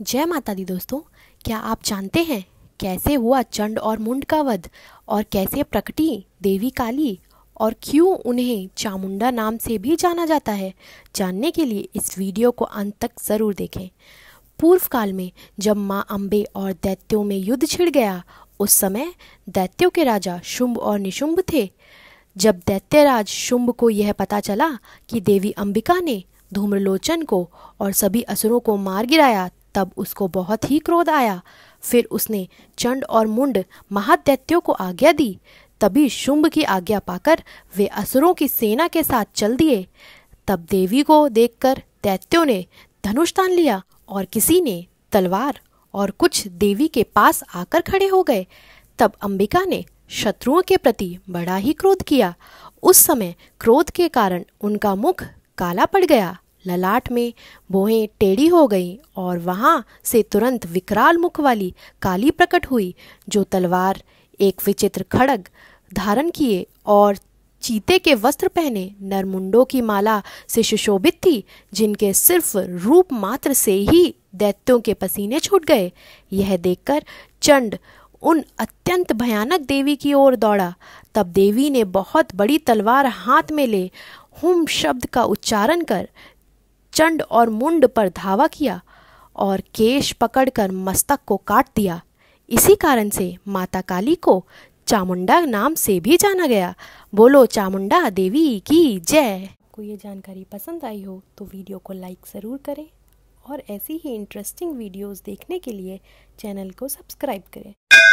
जय माता दी दोस्तों क्या आप जानते हैं कैसे हुआ चंड और मुंड का वध और कैसे प्रकटी देवी काली और क्यों उन्हें चामुंडा नाम से भी जाना जाता है जानने के लिए इस वीडियो को अंत तक ज़रूर देखें पूर्व काल में जब माँ अम्बे और दैत्यों में युद्ध छिड़ गया उस समय दैत्यों के राजा शुंभ और निशुंभ थे जब दैत्यराज शुंभ को यह पता चला कि देवी अंबिका ने धूम्रलोचन को और सभी असुरों को मार गिराया तब उसको बहुत ही क्रोध आया फिर उसने चंड और मुंड महादैत्यों को आज्ञा दी तभी शुंभ की आज्ञा पाकर वे असुरों की सेना के साथ चल दिए तब देवी को देखकर दैत्यों ने धनुष तान लिया और किसी ने तलवार और कुछ देवी के पास आकर खड़े हो गए तब अंबिका ने शत्रुओं के प्रति बड़ा ही क्रोध किया उस समय क्रोध के कारण उनका मुख काला पड़ गया ललाट में भोहें टेढ़ी हो गईं और वहां से तुरंत विकराल मुख वाली काली प्रकट हुई जो तलवार एक विचित्र खड़ग धारण किए और चीते के वस्त्र पहने नरमुंडों की माला से सुशोभित थी जिनके सिर्फ रूप मात्र से ही दैत्यों के पसीने छूट गए यह देखकर चंड उन अत्यंत भयानक देवी की ओर दौड़ा तब देवी ने बहुत बड़ी तलवार हाथ में ले हुम शब्द का उच्चारण कर चंड और मुंड पर धावा किया और केश पकड़कर मस्तक को काट दिया इसी कारण से माता काली को चामुंडा नाम से भी जाना गया बोलो चामुंडा देवी की जय आपको ये जानकारी पसंद आई हो तो वीडियो को लाइक ज़रूर करें और ऐसी ही इंटरेस्टिंग वीडियोस देखने के लिए चैनल को सब्सक्राइब करें